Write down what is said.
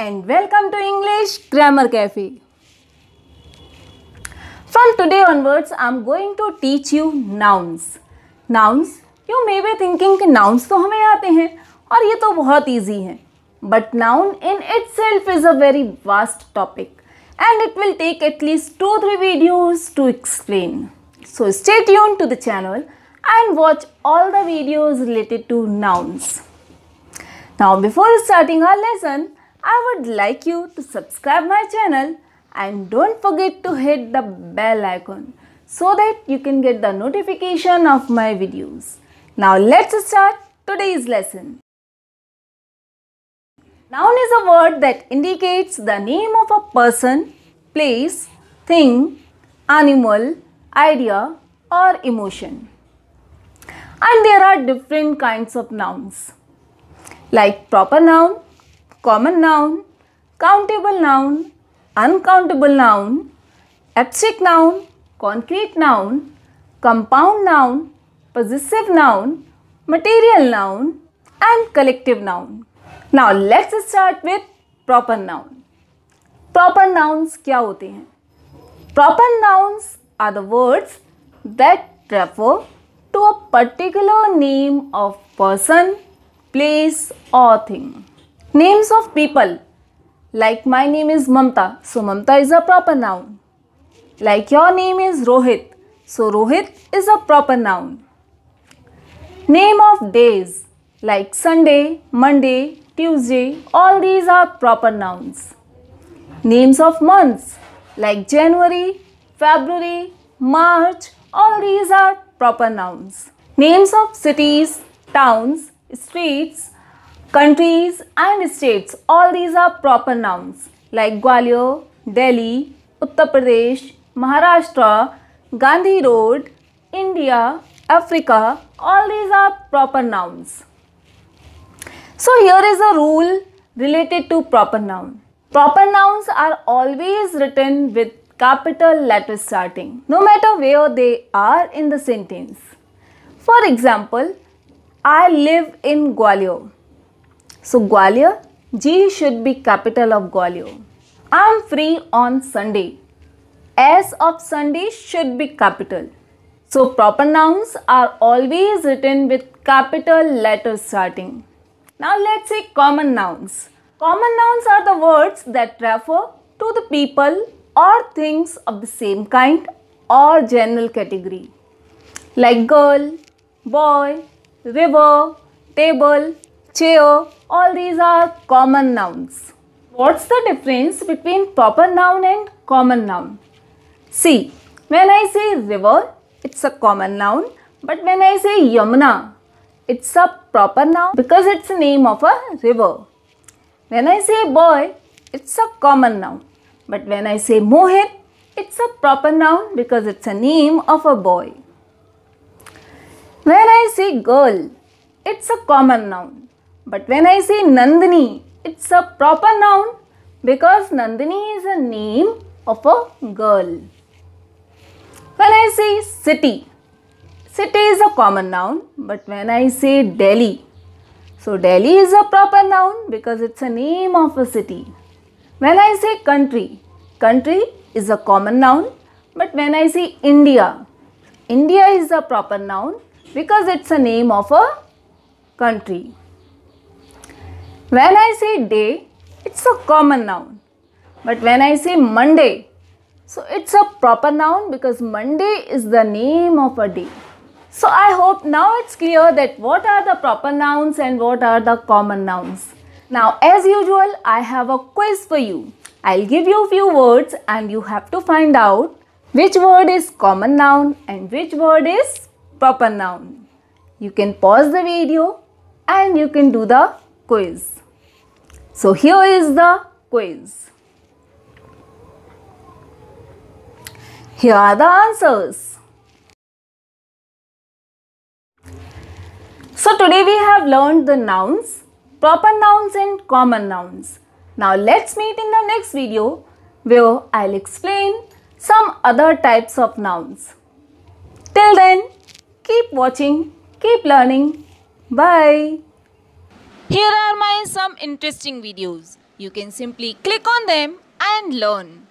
And welcome to English grammar cafe from today onwards I am going to teach you nouns nouns you may be thinking कि nouns तो हमें आते हैं और ये तो बहुत ईजी है but noun in itself is a very vast topic and it will take at least two three videos to explain so stay यून to the channel and watch all the videos related to nouns now before starting our lesson I would like you to subscribe my channel and don't forget to hit the bell icon so that you can get the notification of my videos. Now let's start today's lesson. Noun is a word that indicates the name of a person, place, thing, animal, idea or emotion. And there are different kinds of nouns like proper noun, common noun countable noun uncountable noun abstract noun concrete noun compound noun possessive noun material noun and collective noun now let's start with proper noun proper nouns क्या होते हैं proper nouns are the words that prefer to a particular name of person place और thing Names of people. Like my name is Mamta, so Mamta is a proper noun. Like your name is Rohit, so Rohit is a proper noun. Name of days. Like Sunday, Monday, Tuesday, all these are proper nouns. Names of months. Like January, February, March, all these are proper nouns. Names of cities, towns, streets, Countries and states, all these are proper nouns like Gwalior, Delhi, Uttar Pradesh, Maharashtra, Gandhi Road, India, Africa, all these are proper nouns. So here is a rule related to proper noun. Proper nouns are always written with capital letters starting, no matter where they are in the sentence. For example, I live in Gwalior. So Gwalior, G should be capital of Gwalior. I'm free on Sunday. S of Sunday should be capital. So proper nouns are always written with capital letters starting. Now let's see common nouns. Common nouns are the words that refer to the people or things of the same kind or general category like girl, boy, river, table, chair, all these are common nouns. What's the difference between proper noun and common noun? See, when I say river, it's a common noun. But when I say Yamuna, it's a proper noun because it's the name of a river. When I say boy, it's a common noun. But when I say Mohit, it's a proper noun because it's a name of a boy. When I say girl, it's a common noun. But when I say Nandini, it's a proper noun because Nandini is a name of a girl. When I say city, city is a common noun. But when I say Delhi, so Delhi is a proper noun because it's a name of a city. When I say country, country is a common noun. But when I say India, India is a proper noun because it's a name of a country. When I say day, it's a common noun. But when I say Monday, so it's a proper noun because Monday is the name of a day. So I hope now it's clear that what are the proper nouns and what are the common nouns. Now as usual, I have a quiz for you. I'll give you a few words and you have to find out which word is common noun and which word is proper noun. You can pause the video and you can do the quiz. So here is the quiz. Here are the answers. So today we have learned the nouns, proper nouns and common nouns. Now let's meet in the next video where I'll explain some other types of nouns. Till then, keep watching, keep learning. Bye. Here are my some interesting videos. You can simply click on them and learn.